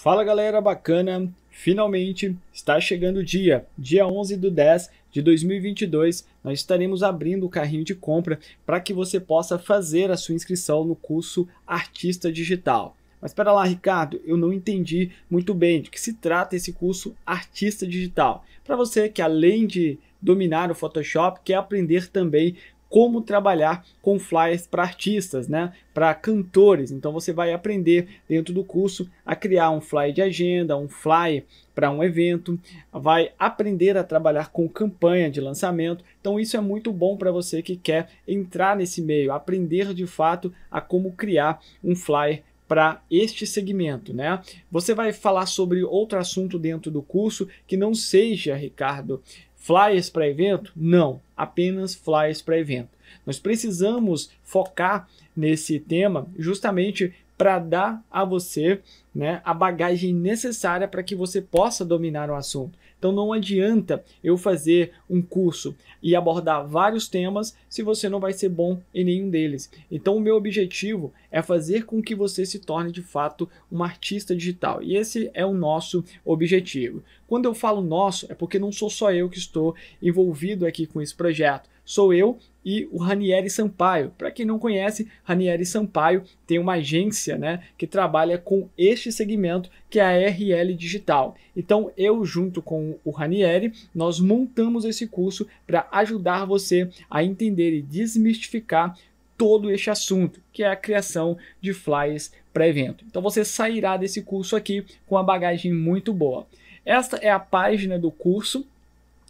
Fala galera bacana! Finalmente está chegando o dia, dia 11 do 10 de 2022, nós estaremos abrindo o carrinho de compra para que você possa fazer a sua inscrição no curso Artista Digital. Mas espera lá, Ricardo, eu não entendi muito bem de que se trata esse curso Artista Digital. Para você que além de dominar o Photoshop, quer aprender também como trabalhar com flyers para artistas, né? Para cantores. Então você vai aprender dentro do curso a criar um flyer de agenda, um flyer para um evento, vai aprender a trabalhar com campanha de lançamento. Então isso é muito bom para você que quer entrar nesse meio, aprender de fato a como criar um flyer para este segmento, né? Você vai falar sobre outro assunto dentro do curso que não seja, Ricardo, Flyers para evento? Não, apenas flyers para evento. Nós precisamos focar nesse tema justamente para dar a você né, a bagagem necessária para que você possa dominar o assunto. Então não adianta eu fazer um curso e abordar vários temas se você não vai ser bom em nenhum deles. Então o meu objetivo é fazer com que você se torne de fato um artista digital. E esse é o nosso objetivo. Quando eu falo nosso, é porque não sou só eu que estou envolvido aqui com esse projeto. Sou eu e o Ranieri Sampaio. Para quem não conhece, Ranieri Sampaio tem uma agência né, que trabalha com este segmento que é a RL Digital. Então, eu, junto com o Ranieri, nós montamos esse curso para ajudar você a entender e desmistificar todo este assunto, que é a criação de flyers para evento. Então você sairá desse curso aqui com uma bagagem muito boa. Esta é a página do curso,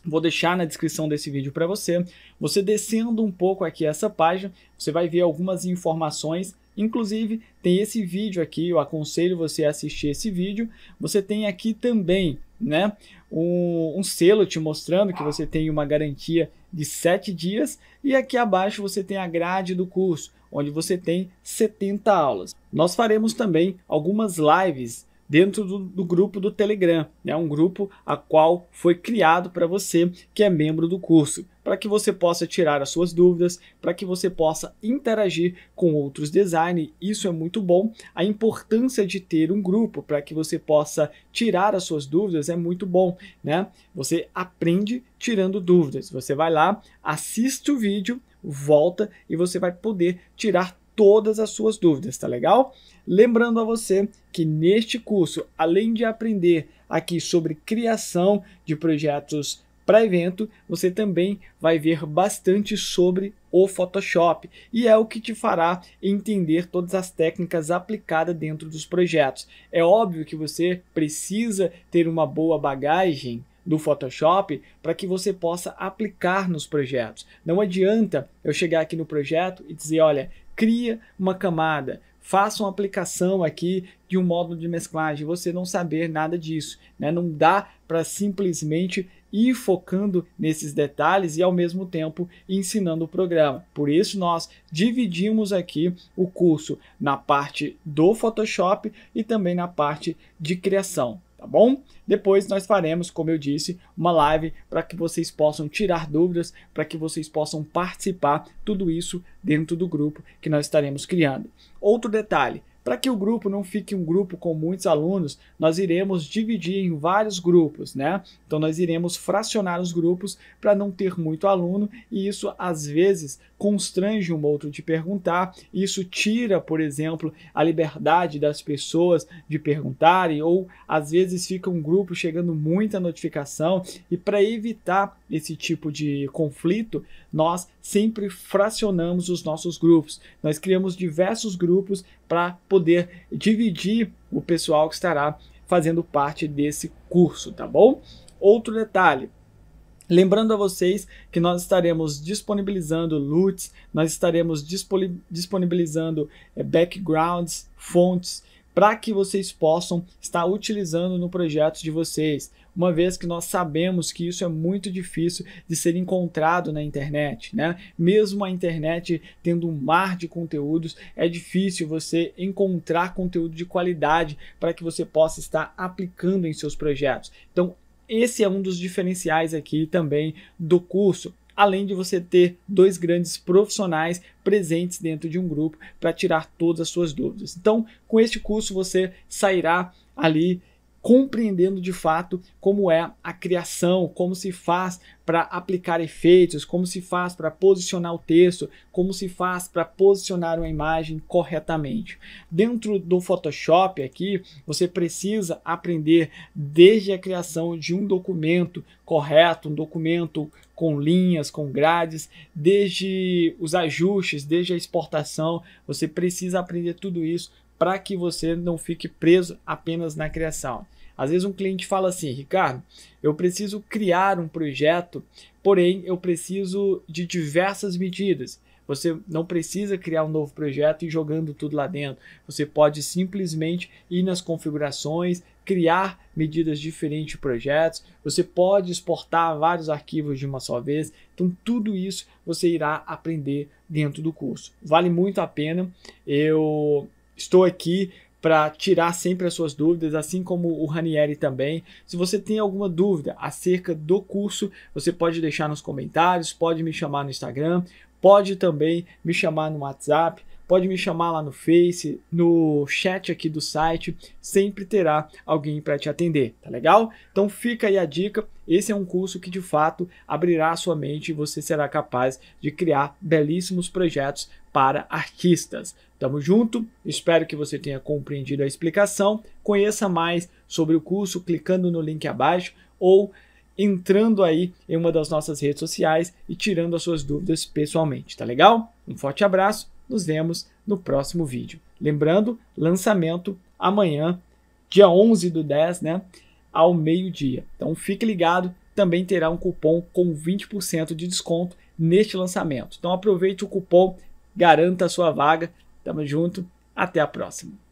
vou deixar na descrição desse vídeo para você. Você descendo um pouco aqui essa página, você vai ver algumas informações Inclusive, tem esse vídeo aqui, eu aconselho você a assistir esse vídeo. Você tem aqui também, né, um, um selo te mostrando que você tem uma garantia de 7 dias e aqui abaixo você tem a grade do curso, onde você tem 70 aulas. Nós faremos também algumas lives dentro do, do grupo do Telegram, né? um grupo a qual foi criado para você que é membro do curso para que você possa tirar as suas dúvidas, para que você possa interagir com outros designers. Isso é muito bom. A importância de ter um grupo para que você possa tirar as suas dúvidas é muito bom, né? Você aprende tirando dúvidas. Você vai lá, assiste o vídeo, volta e você vai poder tirar todas as suas dúvidas, tá legal? Lembrando a você que neste curso, além de aprender aqui sobre criação de projetos para evento, você também vai ver bastante sobre o Photoshop e é o que te fará entender todas as técnicas aplicadas dentro dos projetos. É óbvio que você precisa ter uma boa bagagem do Photoshop para que você possa aplicar nos projetos. Não adianta eu chegar aqui no projeto e dizer, olha, cria uma camada, faça uma aplicação aqui de um módulo de mesclagem, você não saber nada disso, né? Não dá para simplesmente e focando nesses detalhes e ao mesmo tempo ensinando o programa. Por isso nós dividimos aqui o curso na parte do Photoshop e também na parte de criação tá bom? Depois nós faremos, como eu disse, uma live para que vocês possam tirar dúvidas, para que vocês possam participar, tudo isso dentro do grupo que nós estaremos criando. Outro detalhe, para que o grupo não fique um grupo com muitos alunos, nós iremos dividir em vários grupos, né? Então nós iremos fracionar os grupos para não ter muito aluno e isso às vezes constrange um outro de perguntar, isso tira, por exemplo, a liberdade das pessoas de perguntarem ou às vezes fica um grupo chegando muita notificação e para evitar esse tipo de conflito, nós sempre fracionamos os nossos grupos. Nós criamos diversos grupos para poder dividir o pessoal que estará fazendo parte desse curso, tá bom? Outro detalhe, Lembrando a vocês que nós estaremos disponibilizando LUTs, nós estaremos disponibilizando é, backgrounds, fontes, para que vocês possam estar utilizando no projeto de vocês uma vez que nós sabemos que isso é muito difícil de ser encontrado na internet, né? Mesmo a internet tendo um mar de conteúdos, é difícil você encontrar conteúdo de qualidade para que você possa estar aplicando em seus projetos. Então, esse é um dos diferenciais aqui também do curso além de você ter dois grandes profissionais presentes dentro de um grupo para tirar todas as suas dúvidas. Então, com este curso você sairá ali compreendendo de fato como é a criação, como se faz para aplicar efeitos, como se faz para posicionar o texto, como se faz para posicionar uma imagem corretamente. Dentro do Photoshop aqui, você precisa aprender desde a criação de um documento correto, um documento com linhas, com grades, desde os ajustes, desde a exportação, você precisa aprender tudo isso para que você não fique preso apenas na criação. Às vezes um cliente fala assim, Ricardo, eu preciso criar um projeto, porém eu preciso de diversas medidas. Você não precisa criar um novo projeto e jogando tudo lá dentro. Você pode simplesmente ir nas configurações, criar medidas diferentes de projetos. Você pode exportar vários arquivos de uma só vez. Então, tudo isso você irá aprender dentro do curso. Vale muito a pena. Eu estou aqui para tirar sempre as suas dúvidas, assim como o Ranieri também. Se você tem alguma dúvida acerca do curso, você pode deixar nos comentários, pode me chamar no Instagram, pode também me chamar no WhatsApp, pode me chamar lá no Face, no chat aqui do site, sempre terá alguém para te atender, tá legal? Então fica aí a dica, esse é um curso que de fato abrirá a sua mente e você será capaz de criar belíssimos projetos para artistas. Tamo junto, espero que você tenha compreendido a explicação. Conheça mais sobre o curso clicando no link abaixo ou entrando aí em uma das nossas redes sociais e tirando as suas dúvidas pessoalmente, tá legal? Um forte abraço, nos vemos no próximo vídeo. Lembrando, lançamento amanhã, dia 11 do 10, né, ao meio-dia. Então fique ligado, também terá um cupom com 20% de desconto neste lançamento. Então aproveite o cupom, garanta a sua vaga, Tamo junto, até a próxima.